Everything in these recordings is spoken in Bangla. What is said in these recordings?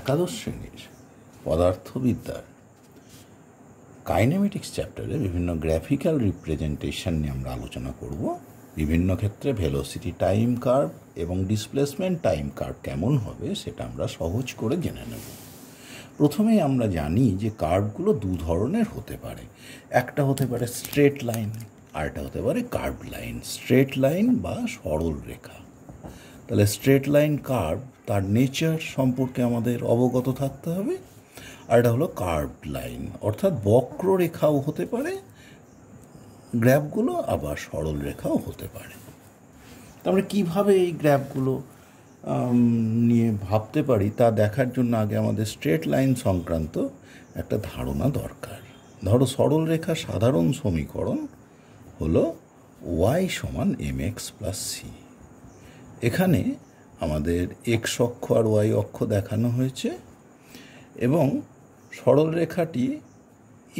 একাদশ শ্রেণীর পদার্থবিদ্যার কাইনেমেটিক্স চ্যাপ্টারে বিভিন্ন গ্রাফিক্যাল রিপ্রেজেন্টেশন নিয়ে আমরা আলোচনা করব বিভিন্ন ক্ষেত্রে ভেলোসিটি টাইম কার্ভ এবং ডিসপ্লেসমেন্ট টাইম কার্ভ কেমন হবে সেটা আমরা সহজ করে জেনে নেব প্রথমেই আমরা জানি যে কার্ভগুলো দু ধরনের হতে পারে একটা হতে পারে স্ট্রেট লাইন আরেকটা হতে পারে কার্ভ লাইন স্ট্রেট লাইন বা সরল রেখা তাহলে স্ট্রেট লাইন কার্ভ তার নেচার সম্পর্কে আমাদের অবগত থাকতে হবে আর এটা হলো কার্ভ লাইন অর্থাৎ বক্ররেখাও হতে পারে গ্র্যাপগুলো আবার সরল রেখাও হতে পারে তারপরে কিভাবে এই গ্র্যাপগুলো নিয়ে ভাবতে পারি তা দেখার জন্য আগে আমাদের স্ট্রেট লাইন সংক্রান্ত একটা ধারণা দরকার ধরো সরল রেখা সাধারণ সমীকরণ হলো ওয়াই সমান এম এক্স প্লাস সি এখানে আমাদের এক্স অক্ষ আর ওয়াই অক্ষ দেখানো হয়েছে এবং সরল রেখাটি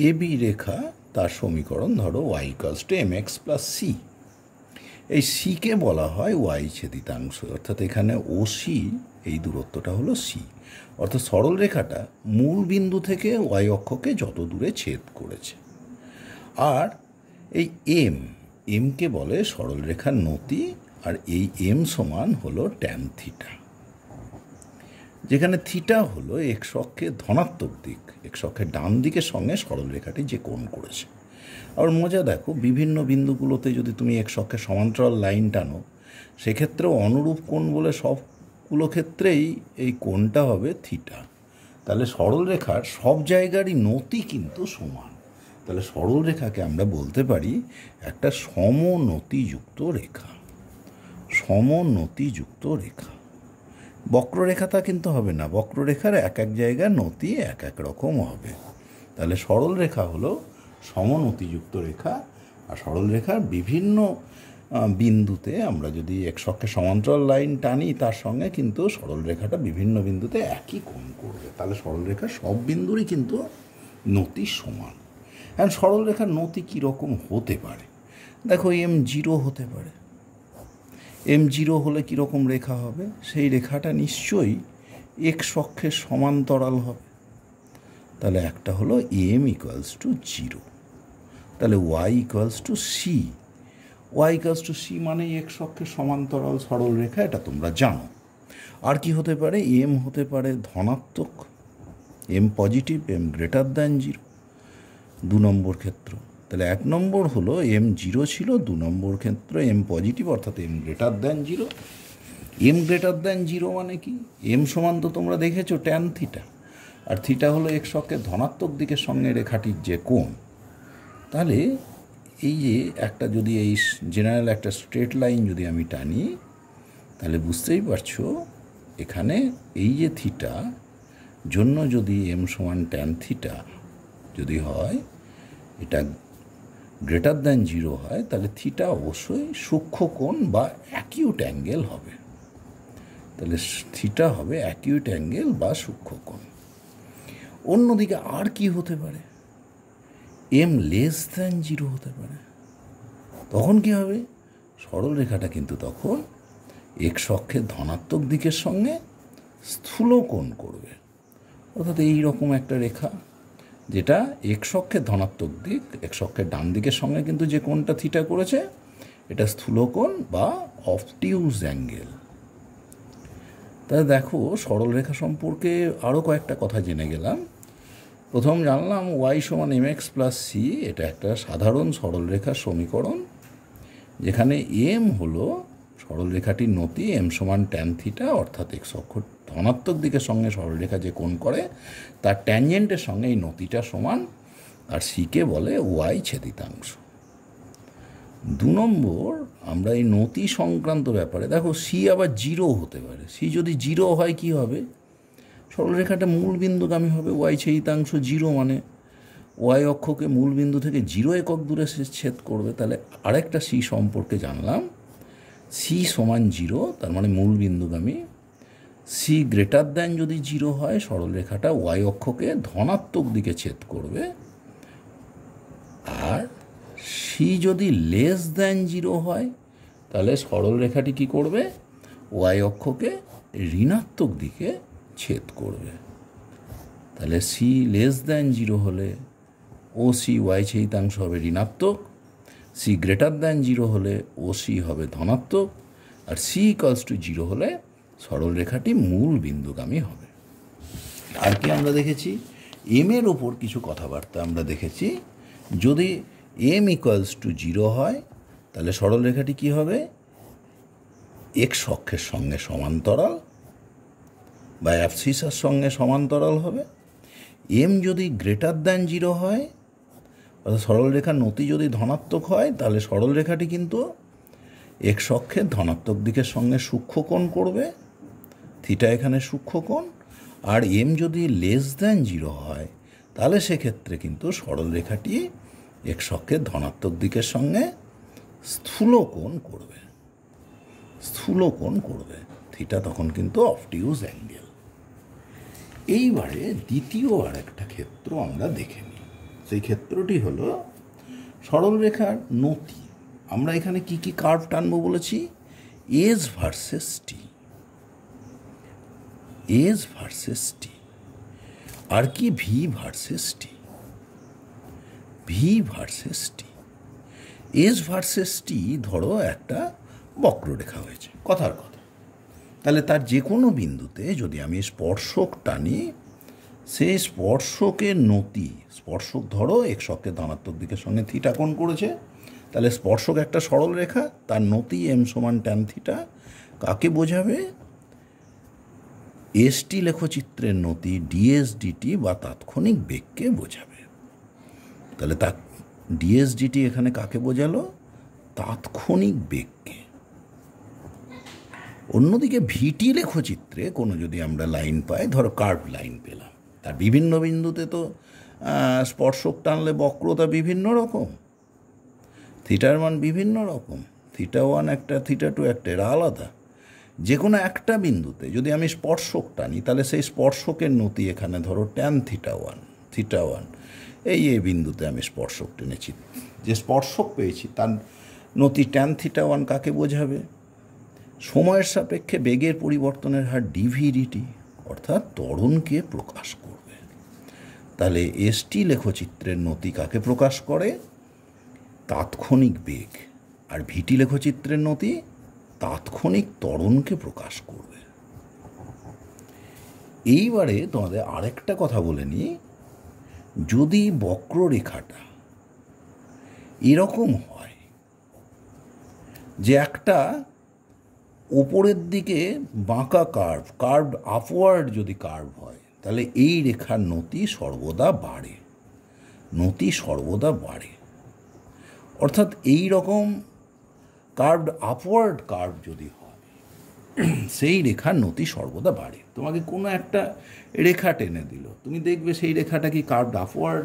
এ বি রেখা তার সমীকরণ ধরো ওয়াই কাজ to M X plus C এই সিকে বলা হয় ওয়াই ছেদিতাংশ অর্থাৎ এখানে ও সি এই দূরত্বটা হলো সি অর্থাৎ সরল রেখাটা মূল বিন্দু থেকে ওয়াই অক্ষকে যত দূরে ছেদ করেছে আর এই এম এমকে বলে সরল রেখার নতি আর এই এম সমান হলো ট্যান থিটা যেখানে থিটা হলো এক্স অক্ষের ধনাত্মক দিক এক্স অক্ষের ডান দিকের সঙ্গে সরলরেখাটি যে কোণ করেছে আর মজা দেখো বিভিন্ন বিন্দুগুলোতে যদি তুমি এক্স অক্ষের সমান্তরাল লাইন টানো সেক্ষেত্রেও অনুরূপ কোণ বলে সবগুলো ক্ষেত্রেই এই কোণটা হবে থিটা তাহলে সরলরেখার সব জায়গারই নতি কিন্তু সমান তাহলে সরলরেখাকে আমরা বলতে পারি একটা সমনতিযুক্ত রেখা সমনতিযুক্ত রেখা বক্ররেখা তা কিন্তু হবে না বক্ররেখার এক এক জায়গায় নতি এক এক রকম হবে তাহলে সরল রেখা হলো সমনতিযুক্ত রেখা আর সরল রেখার বিভিন্ন বিন্দুতে আমরা যদি একসঙ্গে সমান্তরাল লাইন টানি তার সঙ্গে কিন্তু সরল রেখাটা বিভিন্ন বিন্দুতে একই কম করবে তাহলে সরল রেখা সব বিন্দুরই কিন্তু নতি সমান এখন সরল রেখার নতি কীরকম হতে পারে দেখো এম জিরো হতে পারে এম জিরো হলে কীরকম রেখা হবে সেই রেখাটা নিশ্চয়ই এক্স অক্ষের সমান্তরাল হবে তাহলে একটা হলো এম ইকুয়ালস টু জিরো তাহলে Y equals to C Y equals to C মানে এক্স অক্ষের সমান্তরাল সরল রেখা এটা তোমরা জানো আর কি হতে পারে এম হতে পারে ধনাত্মক M positive M greater than zero দু নম্বর ক্ষেত্র তাহলে এক নম্বর হলো এম জিরো ছিল দু নম্বর ক্ষেত্রে এম পজিটিভ অর্থাৎ M greater than zero M greater than zero মানে কি এম সমান তো তোমরা দেখেছো ট্যান থিটা আর থিটা হলো এক সকে ধনাত্মক দিকের সঙ্গে রেখাটির যে কোণ তাহলে এই যে একটা যদি এই জেনারেল একটা স্ট্রেট লাইন যদি আমি টানি তাহলে বুঝতেই পারছো এখানে এই যে থিটা জন্য যদি এম সমান ট্যান থিটা যদি হয় এটা গ্রেটার দ্যান জিরো হয় তাহলে থিটা অবশ্যই সূক্ষ্ম কোণ বা অ্যাকিউট অ্যাঙ্গেল হবে তাহলে থিটা হবে অ্যাকিউট অ্যাঙ্গেল বা সূক্ষ্ম কোণ অন্যদিকে আর কি হতে পারে এম লেস দ্যান জিরো হতে পারে তখন কি হবে সরল রেখাটা কিন্তু তখন এক্স অক্ষের ধনাত্মক দিকের সঙ্গে স্থূলকোণ করবে অর্থাৎ এইরকম একটা রেখা যেটা এক্স অক্ষের ধনাত্মক দিক এক্স অক্ষের ডান দিকের সঙ্গে কিন্তু যে কোণটা থিটা করেছে এটা স্থূলকোণ বা অফটিউজ অ্যাঙ্গেল তা দেখো সরলরেখা সম্পর্কে আরও কয়েকটা কথা জেনে গেলাম প্রথম জানলাম ওয়াই সমান এম এক্স প্লাস সি এটা একটা সাধারণ সরলরেখার সমীকরণ যেখানে এম হলো সরলরেখাটির নতি এম সমান ট্যান থিটা অর্থাৎ এক্স অক্ষর ধনাত্মক দিকের সঙ্গে সরলরেখা যে কোণ করে তার ট্যানজেন্টের সঙ্গে এই নতিটা সমান আর সিকে বলে ওয়াই ছেদিতাংশ দু নম্বর আমরা এই নতি সংক্রান্ত ব্যাপারে দেখো সি আবার জিরো হতে পারে সি যদি জিরো হয় কি হবে সরলরেখাটা মূল বিন্দুগামী হবে ওয়াই ছেদিতাংশ জিরো মানে ওয়াই অক্ষকে মূল বিন্দু থেকে জিরো একক দূরে সে ছেদ করবে তাহলে আরেকটা সি সম্পর্কে জানলাম সি সমান জিরো তার মানে মূল বিন্দুগামী সি গ্রেটার দ্যান যদি জিরো হয় সরলরেখাটা ওয়াই অক্ষকে ধনাত্মক দিকে ছেদ করবে আর সি যদি লেস দ্যান জিরো হয় তাহলে সরলরেখাটি কি করবে ওয়াই অক্ষকে ঋণাত্মক দিকে ছেদ করবে তাহলে সি লেস দ্যান জিরো হলে ও সি ওয়াই ছেদাংশ হবে ঋণাত্মক সি গ্রেটার দ্যান জিরো হলে ও সি হবে ধনাত্মক আর সি ইকালস টু জিরো হলে সরলরেখাটি মূল বিন্দুগামী হবে আর কি আমরা দেখেছি এম এর ওপর কিছু কথাবার্তা আমরা দেখেছি যদি এম ইকুয়ালস টু জিরো হয় তাহলে সরলরেখাটি কি হবে এক্স অক্ষের সঙ্গে সমান্তরাল বা অ্যাফসিসার সঙ্গে সমান্তরাল হবে এম যদি গ্রেটার দ্যান জিরো হয় অর্থাৎ সরলরেখার নতি যদি ধনাত্মক হয় তাহলে সরলরেখাটি কিন্তু এক্স অক্ষের ধনাত্মক দিকের সঙ্গে সূক্ষ্মকোণ করবে থিটা এখানে সূক্ষ্মকোণ আর এম যদি লেস দ্যান জিরো হয় তাহলে সেক্ষেত্রে কিন্তু সরল রেখাটি এক ধনাত্মক দিকের সঙ্গে কোণ করবে কোণ করবে থিটা তখন কিন্তু অফটিউজ অ্যাঙ্গেল এইবারে দ্বিতীয় আর একটা ক্ষেত্র আমরা দেখে নিই সেই ক্ষেত্রটি হলো সরলরেখার নতি আমরা এখানে কি কি কার্ভ টানবো বলেছি S versus T S versus T আর কি V versus T V versus T S versus T ধরো একটা বক্ররেখা হয়েছে কথার কথা তাহলে তার যে কোনো বিন্দুতে যদি আমি স্পর্শক টানি সেই স্পর্শকের নতি স্পর্শক ধরো একশকে ধনাত্মক দিকের সঙ্গে থিটা কোণ করেছে তাহলে স্পর্শক একটা সরল রেখা তার নতি এম সমান ট্যান থিটা কাকে বোঝাবে এসটি লেখচিত্রের নথি ডিএসডিটি বা তাৎক্ষণিক বেগকে বোঝাবে তাহলে তা ডিএসডিটি এখানে কাকে বোঝালো তাৎক্ষণিক বেগকে অন্যদিকে ভিটি লেখচিত্রে কোনো যদি আমরা লাইন পাই ধরো কার্ভ লাইন পেলাম তার বিভিন্ন বিন্দুতে তো স্পর্শক টানলে বক্রতা বিভিন্ন রকম থিটার মান বিভিন্ন রকম থিটা ওয়ান একটা থিটা টু একটা এরা আলাদা যে কোনো একটা বিন্দুতে যদি আমি স্পর্শক টানি তাহলে সেই স্পর্শকের নতি এখানে ধরো tan theta one theta one এই এই বিন্দুতে আমি স্পর্শক টেনেছি যে স্পর্শক পেয়েছি তার নতি ট্যান থিটা ওয়ান কাকে বোঝাবে সময়ের সাপেক্ষে বেগের পরিবর্তনের হার ডিভিডিটি অর্থাৎ তরণকে প্রকাশ করবে তাহলে এসটি লেখচিত্রের নতি কাকে প্রকাশ করে তাৎক্ষণিক বেগ আর ভিটি লেখচিত্রের নতি তাৎক্ষণিক ত্বরণকে প্রকাশ করবে এইবারে তোমাদের আরেকটা কথা বলে নিই যদি বক্ররেখাটা এরকম হয় যে একটা ওপরের দিকে বাঁকা কার্ভ কার্ভ আপওয়ার্ড যদি কার্ভ হয় তাহলে এই রেখার নতি সর্বদা বাড়ে নতি সর্বদা বাড়ে অর্থাৎ এই রকম কার্ভড আপওয়ার্ড কার্ভ যদি হয় সেই রেখার নতি সর্বদা বাড়ে তোমাকে কোনো একটা রেখা টেনে দিল তুমি দেখবে সেই রেখাটা কি কার্ভড আপওয়ার্ড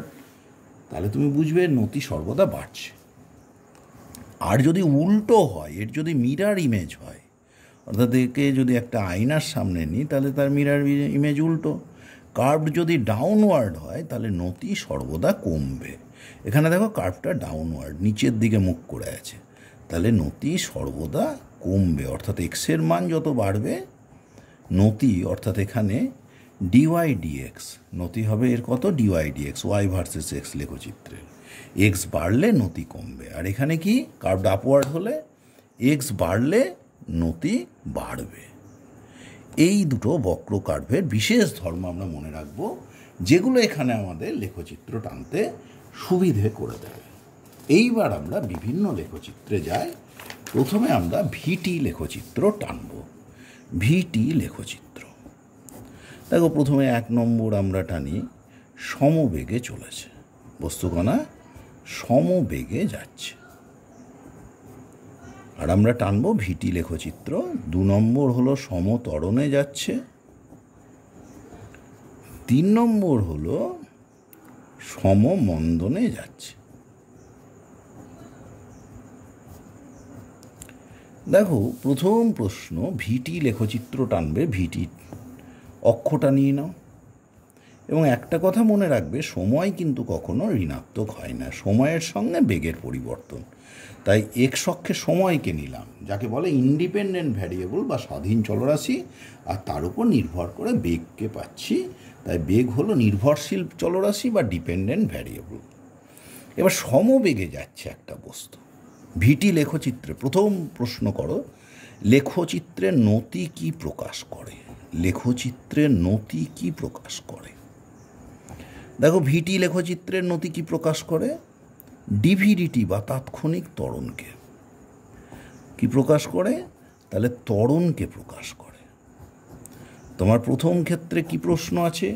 তাহলে তুমি বুঝবে নতি সর্বদা বাড়ছে আর যদি উল্টো হয় এর যদি মিরার ইমেজ হয় অর্থাৎ একে যদি একটা আয়নার সামনে নিই তাহলে তার মিরার ইমেজ উল্টো কার্ভ যদি ডাউনওয়ার্ড হয় তাহলে নতি সর্বদা কমবে এখানে দেখো কার্ভটা ডাউনওয়ার্ড নিচের দিকে মুখ করে আছে তাহলে নতি সর্বদা কমবে অর্থাৎ এক্সের মান যত বাড়বে নতি অর্থাৎ এখানে ডিওয়াই ডিএক্স নতি হবে এর কত dy dx Y versus X লেখচিত্রের এক্স বাড়লে নতি কমবে আর এখানে কি কার্ভড আপওয়ার্ড হলে এক্স বাড়লে নতি বাড়বে এই দুটো বক্র কার্ভের বিশেষ ধর্ম আমরা মনে রাখব যেগুলো এখানে আমাদের লেখচিত্র টানতে সুবিধে করে দেবে এইবার আমরা বিভিন্ন লেখচিত্রে যাই প্রথমে আমরা ভিটি লেখচিত্র টানব ভিটি লেখচিত্র দেখো প্রথমে এক নম্বর আমরা টানি সমবেগে চলেছে বস্তুকণা সমবেগে যাচ্ছে আর আমরা টানবো ভিটি লেখচিত্র দু নম্বর হলো সমতরণে যাচ্ছে তিন নম্বর হলো সমমন্দনে যাচ্ছে দেখো প্রথম প্রশ্ন ভিটি লেখচিত্র টানবে ভিটি অক্ষটা নিয়ে নাও এবং একটা কথা মনে রাখবে সময় কিন্তু কখনো ঋণাত্মক হয় না সময়ের সঙ্গে বেগের পরিবর্তন তাই এক সক্ষে সময়কে নিলাম যাকে বলে ইন্ডিপেন্ডেন্ট ভ্যারিয়েবল বা স্বাধীন চলরাশি আর তার উপর নির্ভর করে বেগকে পাচ্ছি তাই বেগ হলো নির্ভরশীল চলরাশি বা ডিপেন্ডেন্ট ভ্যারিয়েবল এবার সমবেগে যাচ্ছে একটা বস্তু ভিটি লেখচিত্রে প্রথম প্রশ্ন করো লেখচিত্রে নতি কি প্রকাশ করে লেখচিত্রে নতি কি প্রকাশ করে দেখো ভিটি লেখচিত্রের নতি কি প্রকাশ করে ডিভিডিটি বা তাৎক্ষণিক তরণকে কি প্রকাশ করে তাহলে তরণকে প্রকাশ করে তোমার প্রথম ক্ষেত্রে কি প্রশ্ন আছে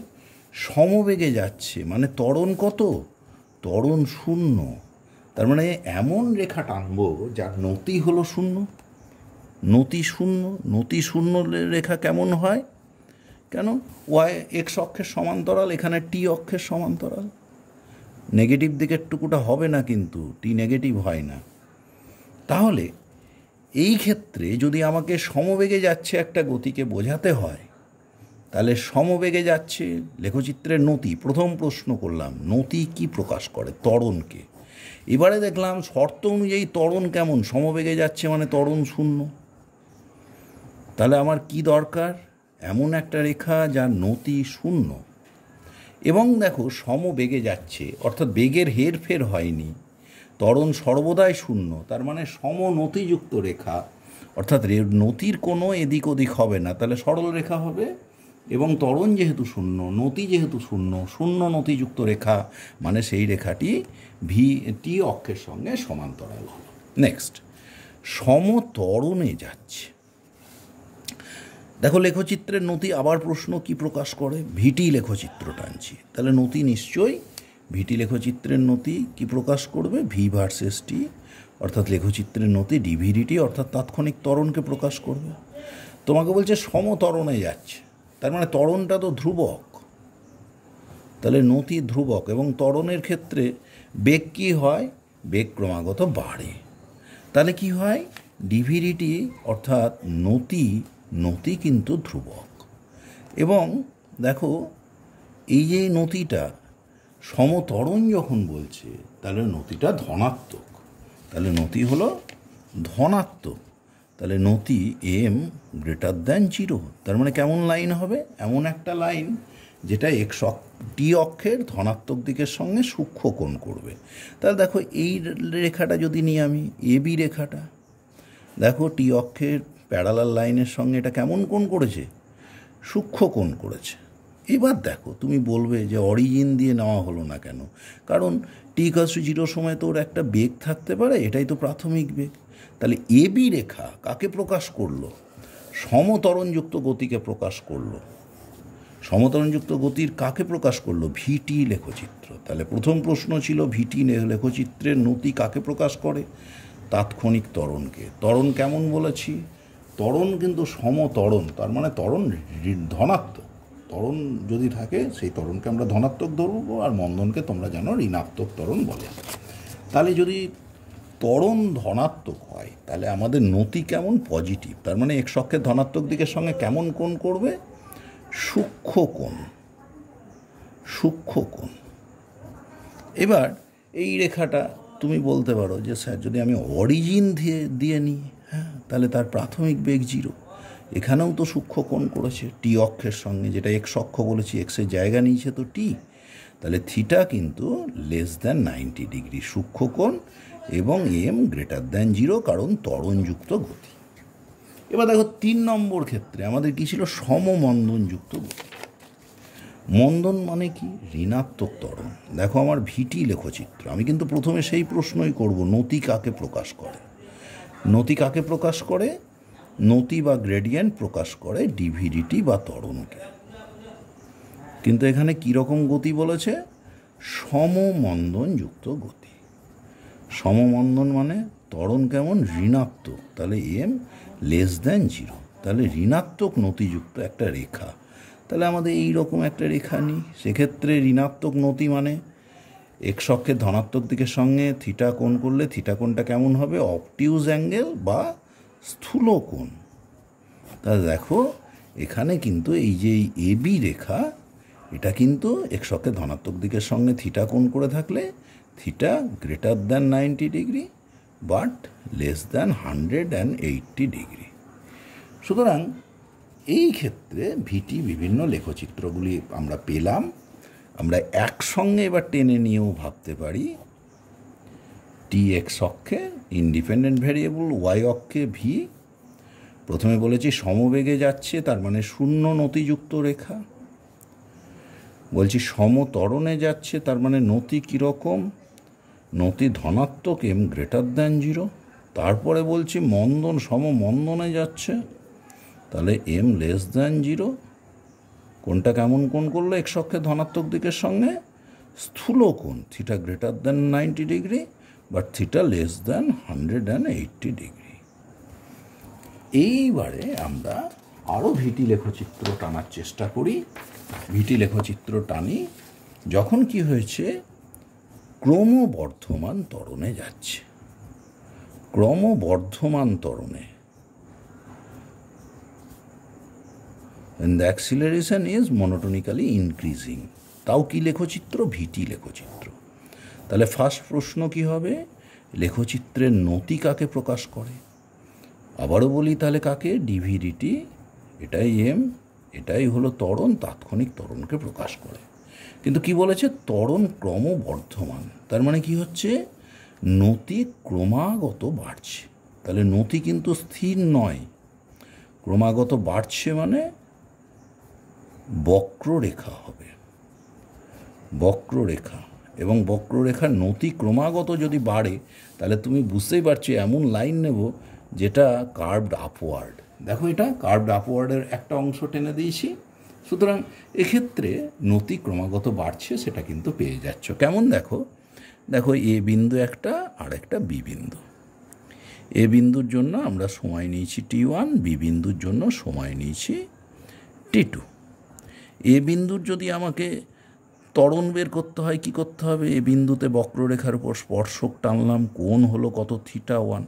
সমবেগে যাচ্ছে মানে তরণ কত তরণ শূন্য তার মানে এমন রেখা টানবো যার নতি হলো শূন্য নতি শূন্য নতি শূন্য রেখা কেমন হয় কেন ওয়াই এক্স অক্ষের সমান্তরাল এখানে টি অক্ষের সমান্তরাল নেগেটিভ দিকের টুকুটা হবে না কিন্তু টি নেগেটিভ হয় না তাহলে এই ক্ষেত্রে যদি আমাকে সমবেগে যাচ্ছে একটা গতিকে বোঝাতে হয় তাহলে সমবেগে যাচ্ছে লেখচিত্রের নতি প্রথম প্রশ্ন করলাম নতি কি প্রকাশ করে ত্বরণকে এবারে দেখলাম শর্ত অনুযায়ী তরণ কেমন সমবেগে যাচ্ছে মানে তরণ শূন্য তাহলে আমার কি দরকার এমন একটা রেখা যার নতি শূন্য এবং দেখো সমবেগে যাচ্ছে অর্থাৎ বেগের হেরফের হয়নি তরণ সর্বদাই শূন্য তার মানে সম নতিযুক্ত রেখা অর্থাৎ নতির কোনো এদিক ওদিক হবে না তাহলে সরল রেখা হবে এবং তরণ যেহেতু শূন্য নতি যেহেতু শূন্য শূন্য নতিযুক্ত রেখা মানে সেই রেখাটি ভি টি অক্ষের সঙ্গে সমান্তরাল হল নেক্সট সমতরণে যাচ্ছে দেখো লেখচিত্রের নতি আবার প্রশ্ন কি প্রকাশ করে ভিটি লেখচিত্র টানছি তাহলে নতি নিশ্চয়ই ভিটি লেখচিত্রের নতি কি প্রকাশ করবে ভি ভার্সেস টি অর্থাৎ লেখচিত্রের নতি ডিভিডিটি অর্থাৎ তাৎক্ষণিক তরণকে প্রকাশ করবে তোমাকে বলছে সমতরণে যাচ্ছে তার মানে তরণটা তো ধ্রুবক তাহলে নতি ধ্রুবক এবং ত্বরণের ক্ষেত্রে বেগ কী হয় বেগ ক্রমাগত বাড়ে তাহলে কি হয় ডিভিডিটি অর্থাৎ নতি নতি কিন্তু ধ্রুবক এবং দেখো এই যে নতিটা সমতরণ যখন বলছে তাহলে নতিটা ধনাত্মক তাহলে নতি হলো ধনাত্মক তাহলে নতি এম গ্রেটার দ্যান জিরো তার মানে কেমন লাইন হবে এমন একটা লাইন যেটা এক্স টি অক্ষের ধনাত্মক দিকের সঙ্গে সূক্ষ্ম কোণ করবে তাহলে দেখো এই রেখাটা যদি নিই আমি এ বি রেখাটা দেখো টি অক্ষের প্যারালাল লাইনের সঙ্গে এটা কেমন কোণ করেছে সূক্ষ্ম কোণ করেছে এবার দেখো তুমি বলবে যে অরিজিন দিয়ে নেওয়া হলো না কেন কারণ টি কাস জিরো সময় তোর একটা বেগ থাকতে পারে এটাই তো প্রাথমিক বেগ তাহলে এবি রেখা কাকে প্রকাশ করলো সমতরণযুক্ত গতিকে প্রকাশ করলো সমতরণযুক্ত গতির কাকে প্রকাশ করলো ভিটি লেখচিত্র তাহলে প্রথম প্রশ্ন ছিল ভিটি লেখচিত্রের নতি কাকে প্রকাশ করে তাৎক্ষণিক তরণকে তরণ কেমন বলেছি তরণ কিন্তু সমতরণ তার মানে তরণ ধনাত্মক তরণ যদি থাকে সেই তরণকে আমরা ধনাত্মক ধরবো আর মন্দনকে তোমরা জানো ঋণাত্মক তরণ বলে তাহলে যদি ত্বরণ ধনাত্মক হয় তাহলে আমাদের নতি কেমন পজিটিভ তার মানে এক সক্ষের ধনাত্মক দিকের সঙ্গে কেমন কোণ করবে সূক্ষ্ম কোণ সূক্ষ্ম কোণ এবার এই রেখাটা তুমি বলতে পারো যে স্যার যদি আমি অরিজিন দিয়ে দিয়ে নিই হ্যাঁ তাহলে তার প্রাথমিক বেগ জিরো এখানেও তো সূক্ষ্ম কোণ করেছে টি অক্ষের সঙ্গে যেটা এক্স অক্ষ বলেছি এক্সের জায়গা নিয়েছে তো টি তাহলে থিটা কিন্তু লেস দ্যান নাইনটি ডিগ্রি সূক্ষ্ম কোণ এবং এম গ্রেটার দ্যান জিরো কারণ ত্বরণযুক্ত গতি এবার দেখো তিন নম্বর ক্ষেত্রে আমাদের কী ছিল সমমন্দনযুক্ত গতি মন্দন মানে কি ঋণাত্মক ত্বরণ দেখো আমার ভিটি লেখচিত্র আমি কিন্তু প্রথমে সেই প্রশ্নই করব নতি কাকে প্রকাশ করে নতি কাকে প্রকাশ করে নতি বা গ্রেডিয়েন্ট প্রকাশ করে ডিভিডিটি বা ত্বরণকে কিন্তু এখানে কীরকম গতি বলেছে সমমন্দনযুক্ত গতি সমমন্দন মানে ত্বরণ কেমন ঋণাত্মক তাহলে এম লেস দেন জিরো তাহলে ঋণাত্মক নথিযুক্ত একটা রেখা তাহলে আমাদের এই রকম একটা রেখা নিই সেক্ষেত্রে ঋণাত্মক নতি মানে এক ধনাত্মক দিকের সঙ্গে থিটা কোণ করলে থিটা কোণটা কেমন হবে অপটিউজ অ্যাঙ্গেল বা স্থূল কোণ তাহলে দেখো এখানে কিন্তু এই যে এবি রেখা এটা কিন্তু এক ধনাত্মক দিকের সঙ্গে থিটা কোণ করে থাকলে theta greater theta ninety degree but less than hundred and eighty degree সুতরাং এই ক্ষেত্রে ভিটি বিভিন্ন লেখচিত্রগুলি আমরা পেলাম আমরা একসঙ্গে এবার টেনে নিয়েও ভাবতে পারি টি এক্স অক্ষে ইন্ডিপেন্ডেন্ট ভ্যারিয়েবল ওয়াই অক্ষে ভি প্রথমে বলেছি সমবেগে যাচ্ছে তার মানে শূন্য নতিযুক্ত রেখা বলছি সমতরণে যাচ্ছে তার মানে নতি কীরকম নতি ধনাত্মক এম গ্রেটার দ্যান জিরো তারপরে বলছি মন্দন সম মন্দনে যাচ্ছে তাহলে এম লেস দ্যান জিরো কোনটা কেমন কোন করলো এক সক্ষে ধনাত্মক দিকের সঙ্গে স্থূল কোন theta greater than ninety degree but theta less than hundred and eighty degree এইবারে আমরা আরও ভিটি লেখচিত্র টানার চেষ্টা করি ভিটি লেখচিত্র টানি যখন কি হয়েছে ক্রমবর্ধমান তরণে যাচ্ছে ক্রমবর্ধমান তরণে and acceleration is is increasing তাও কি লেখচিত্র ভিটি লেখচিত্র তাহলে ফার্স্ট প্রশ্ন কি হবে লেখচিত্রের নতি কাকে প্রকাশ করে আবারও বলি তাহলে কাকে ডিভিডিটি এটাই এম এটাই হলো তরণ তাৎক্ষণিক তরণকে প্রকাশ করে কিন্তু কি বলেছে তরণ ক্রমবর্ধমান তার মানে কি হচ্ছে নতি ক্রমাগত বাড়ছে তাহলে নতি কিন্তু স্থির নয় ক্রমাগত বাড়ছে মানে বক্ররেখা হবে বক্ররেখা এবং বক্ররেখার নতি ক্রমাগত যদি বাড়ে তাহলে তুমি বুঝতেই পারছো এমন লাইন নেব যেটা কার্ভড আপওয়ার্ড দেখো এটা কার্ভড আপওয়ার্ডের একটা অংশ টেনে দিয়েছি সুতরাং এক্ষেত্রে নতি ক্রমাগত বাড়ছে সেটা কিন্তু পেয়ে যাচ্ছ কেমন দেখো দেখো এ বিন্দু একটা আর একটা বি বিন্দু এ বিন্দুর জন্য আমরা সময় নিয়েছি টি ওয়ান বি বিন্দুর জন্য সময় নিয়েছি টি টু এ বিন্দুর যদি আমাকে ত্বরণ বের করতে হয় কি করতে হবে এ বিন্দুতে বক্ররেখার উপর স্পর্শক টানলাম কোন হলো কত থিটা ওয়ান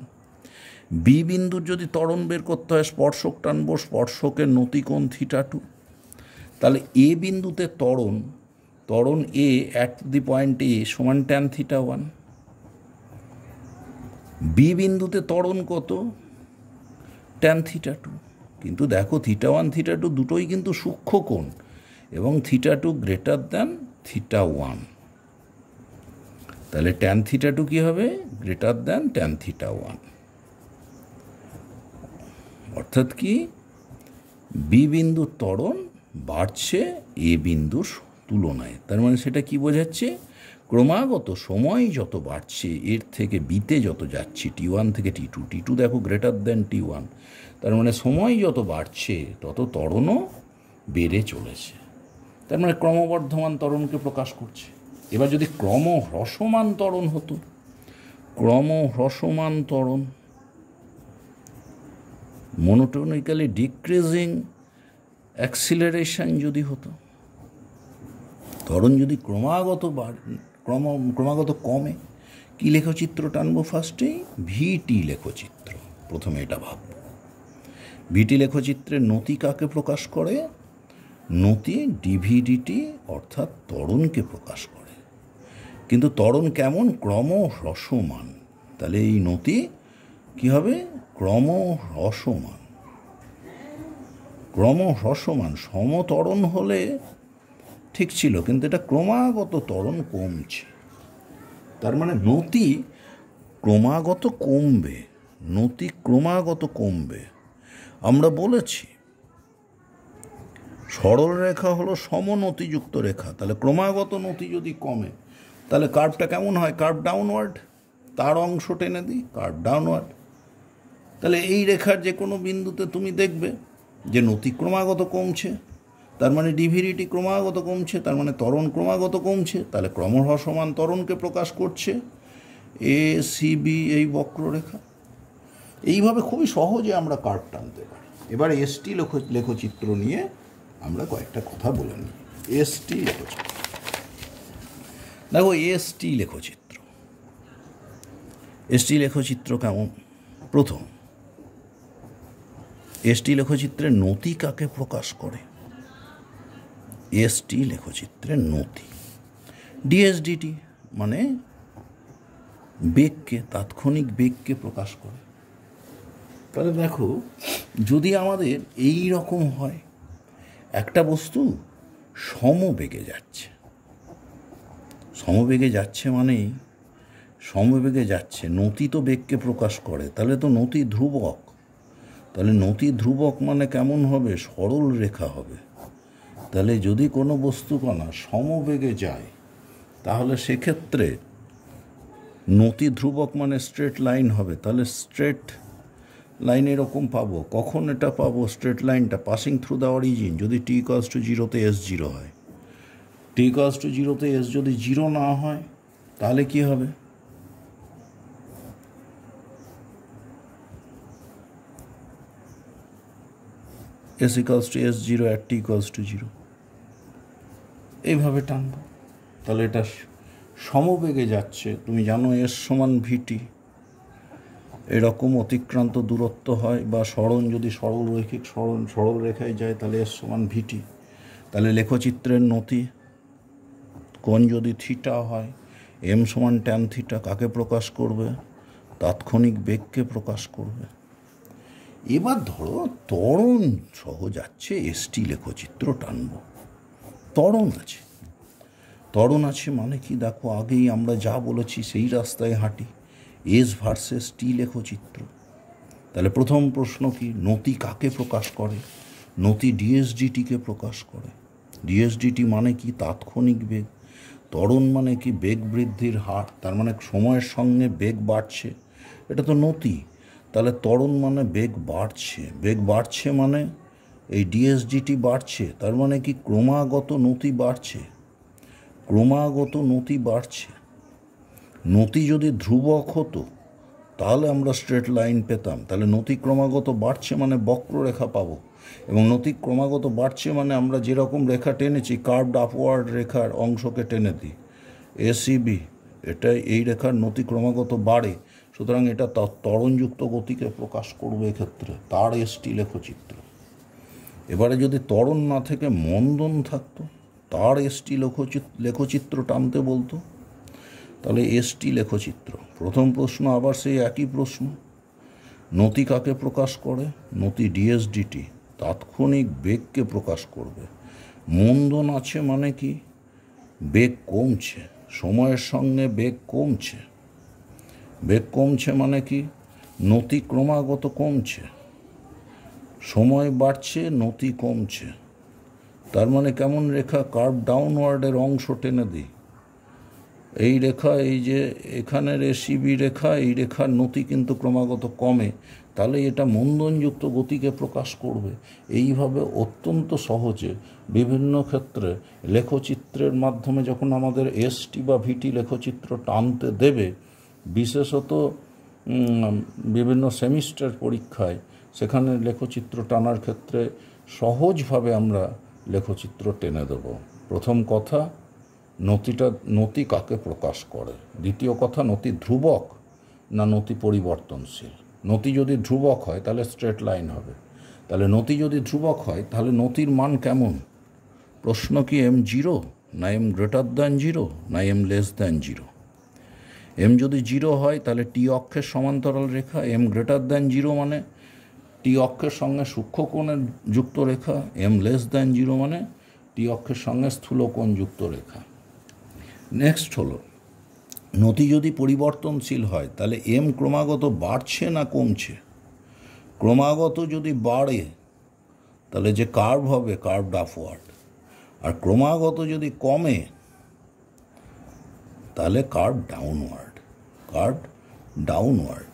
বি বিন্দুর যদি ত্বরণ বের করতে হয় স্পর্শক টানবো স্পর্শকের নতিকোণ থিটা টু তাহলে এ বিন্দুতে ত্বরণ ত্বরণ এ অ্যাট দি পয়েন্ট এ সমান ট্যান থিটা ওয়ান বি বিন্দুতে ত্বরণ কত ট্যান থিটা টু কিন্তু দেখো থিটা ওয়ান থিটা টু দুটোই কিন্তু সূক্ষ্ম কোণ এবং theta two greater than theta one তাহলে ট্যান থিটা টু কী হবে greater than tan theta one অর্থাৎ কি বি বিন্দুর ত্বরণ বাড়ছে এ বিন্দুর তুলনায় তার মানে সেটা কি বোঝাচ্ছে ক্রমাগত সময় যত বাড়ছে এর থেকে বিতে যত যাচ্ছে টি ওয়ান থেকে টি টু টি টু দেখো গ্রেটার দ্যান টি ওয়ান তার মানে সময় যত বাড়ছে তত তরণও বেড়ে চলেছে তার মানে ক্রমবর্ধমান তরণকে প্রকাশ করছে এবার যদি ক্রম হ্রসমান তরণ হতো ক্রম হ্রসমান তরণ মনোটোনিক্যালি ডিক্রিজিং অ্যাক্সিলারেশন যদি হতো ধরুন যদি ক্রমাগত বাড় ক্রম ক্রমাগত কমে কি লেখচিত্র টানবো ফার্স্টেই ভিটি লেখচিত্র প্রথমে এটা ভাব ভিটি লেখচিত্রের নতি কাকে প্রকাশ করে নতি ডিভিডিটি অর্থাৎ তরণকে প্রকাশ করে কিন্তু তরণ কেমন ক্রম হ্রসমান তাহলে এই নতি কি হবে ক্রম হ্রসমান ক্রমহ্রসমান সমতরণ হলে ঠিক ছিল কিন্তু এটা ক্রমাগত তরণ কমছে তার মানে নতি ক্রমাগত কমবে নতি ক্রমাগত কমবে আমরা বলেছি সরল রেখা হলো সমনতিযুক্ত রেখা তাহলে ক্রমাগত নতি যদি কমে তাহলে কার্ভটা কেমন হয় কার্ভ ডাউনওয়ার্ড তার অংশ টেনে দিই কার্ভ ডাউনওয়ার্ড তাহলে এই রেখার যে কোনো বিন্দুতে তুমি দেখবে যে নতি ক্রমাগত কমছে তার মানে ডিভিডিটি ক্রমাগত কমছে তার মানে তরণ ক্রমাগত কমছে তাহলে ক্রমহ সমান তরণকে প্রকাশ করছে এ সিবি এই বক্ররেখা এইভাবে খুবই সহজে আমরা কার্ড টানতে পারি এবার এসটি লেখ লেখচিত্র নিয়ে আমরা কয়েকটা কথা বলে নিই এসটি লেখচিত্র দেখো এসটি লেখচিত্র এসটি লেখচিত্র কেমন প্রথম এসটি লেখচিত্রের নতি কাকে প্রকাশ করে এসটি লেখচিত্রের নতি ডিএসডিটি মানে বেগকে তাৎক্ষণিক বেগকে প্রকাশ করে তাহলে দেখো যদি আমাদের এই রকম হয় একটা বস্তু সমবেগে যাচ্ছে সমবেগে যাচ্ছে মানেই সমবেগে যাচ্ছে নতি তো বেগকে প্রকাশ করে তাহলে তো নতি ধ্রুবক তাহলে নতি ধ্রুবক মানে কেমন হবে সরল রেখা হবে তাহলে যদি কোনো বস্তুকণা সমবেগে যায় তাহলে সেক্ষেত্রে নতি ধ্রুবক মানে স্ট্রেট লাইন হবে তাহলে স্ট্রেট লাইন এরকম পাবো কখন এটা পাবো স্ট্রেট লাইনটা পাসিং থ্রু দ্য অরিজিন যদি টি কস টু জিরোতে এস জিরো হয় টি কস টু জিরোতে এস যদি জিরো না হয় তাহলে কি হবে S equals to S zero at T equals to zero এইভাবে টানব তাহলে এটা সমবেগে যাচ্ছে তুমি জানো এর সমান ভিটি এরকম অতিক্রান্ত দূরত্ব হয় বা সরণ যদি সরল রৈখিক সরণ সরল রেখায় যায় তাহলে এর সমান ভিটি তাহলে লেখচিত্রের নথি কোন যদি থিটা হয় এম সমান ট্যান থিটা কাকে প্রকাশ করবে তাৎক্ষণিক বেগকে প্রকাশ করবে এবার ধরো তরণ সহ যাচ্ছে এসটি লেখচিত্র টানব তরণ আছে তরণ আছে মানে কি দেখো আগেই আমরা যা বলেছি সেই রাস্তায় হাঁটি এস ভার্সেস টি লেখচিত্র তাহলে প্রথম প্রশ্ন কি নতি কাকে প্রকাশ করে নতি ডিএসডিটিকে প্রকাশ করে ডিএসডিটি মানে কি তাৎক্ষণিক বেগ তরণ মানে কি বেগ বৃদ্ধির হার তার মানে সময়ের সঙ্গে বেগ বাড়ছে এটা তো নতি তাহলে ত্বরণ মানে বেগ বাড়ছে বেগ বাড়ছে মানে এই ডিএসডিটি বাড়ছে তার মানে কি ক্রমাগত নতি বাড়ছে ক্রমাগত নতি বাড়ছে নতি যদি ধ্রুবক হতো তাহলে আমরা স্ট্রেট লাইন পেতাম তাহলে নতি ক্রমাগত বাড়ছে মানে বক্ররেখা পাবো এবং নতি ক্রমাগত বাড়ছে মানে আমরা যেরকম রেখা টেনেছি কার্ভড আপওয়ার্ড রেখার অংশকে টেনে দিই এসিবি এটাই এই রেখার নতি ক্রমাগত বাড়ে সুতরাং এটা তার তরণযুক্ত গতিকে প্রকাশ করবে এক্ষেত্রে তার এসটি লেখচিত্র এবারে যদি তরণ না থেকে মন্দন থাকতো তার এসটি লেখচিত্র লেখচিত্র টানতে বলতো তাহলে এসটি লেখচিত্র প্রথম প্রশ্ন আবার সেই একই প্রশ্ন নতি কাকে প্রকাশ করে নতি ডিএসডিটি তাৎক্ষণিক বেগকে প্রকাশ করবে মন্দন আছে মানে কি বেগ কমছে সময়ের সঙ্গে বেগ কমছে বেগ কমছে মানে কি নতি ক্রমাগত কমছে সময় বাড়ছে নতি কমছে তার মানে কেমন রেখা কার্ভ ডাউনওয়ার্ডের অংশ টেনে দিই এই রেখা এই যে এখানের এসিবি e রেখা এই রেখার নতি কিন্তু ক্রমাগত কমে তাহলে এটা মন্দনযুক্ত গতিকে প্রকাশ করবে এইভাবে অত্যন্ত সহজে বিভিন্ন ক্ষেত্রে লেখচিত্রের মাধ্যমে যখন আমাদের এসটি বা ভিটি লেখচিত্র টানতে দেবে বিশেষত বিভিন্ন সেমিস্টার পরীক্ষায় সেখানে লেখচিত্র টানার ক্ষেত্রে সহজভাবে আমরা লেখচিত্র টেনে দেব প্রথম কথা নতিটা নতি কাকে প্রকাশ করে দ্বিতীয় কথা নতি ধ্রুবক না নতি পরিবর্তনশীল নতি যদি ধ্রুবক হয় তাহলে স্ট্রেট লাইন হবে তাহলে নতি যদি ধ্রুবক হয় তাহলে নতির মান কেমন প্রশ্ন কি এম জিরো না এম গ্রেটার দ্যান জিরো না M less than zero M যদি জিরো হয় তাহলে টি অক্ষের সমান্তরাল রেখা এম গ্রেটার দ্যান জিরো মানে টি অক্ষের সঙ্গে সূক্ষ্ম কোণের যুক্ত রেখা এম লেস দ্যান জিরো মানে টি অক্ষের সঙ্গে স্থূল কোণ যুক্ত রেখা নেক্সট হলো নথি যদি পরিবর্তনশীল হয় তাহলে এম ক্রমাগত বাড়ছে না কমছে ক্রমাগত যদি বাড়ে তাহলে যে কার্ভ হবে কার্ভ ডাফওয়ার্ড আর ক্রমাগত যদি কমে তাহলে কার্ভ ডাউনওয়ার্ড কার্ভড ডাউনওয়ার্ড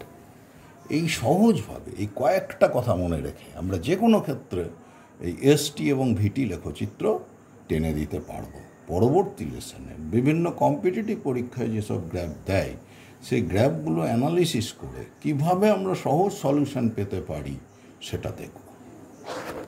এই সহজভাবে এই কয়েকটা কথা মনে রেখে আমরা যে কোনো ক্ষেত্রে এই এসটি এবং ভিটি লেখচিত্র টেনে দিতে পারব পরবর্তী লেসনে বিভিন্ন কম্পিটিটিভ পরীক্ষায় যেসব গ্র্যাপ দেয় সেই গ্র্যাপগুলো অ্যানালিসিস করে কিভাবে আমরা সহজ সলিউশন পেতে পারি সেটা দেখব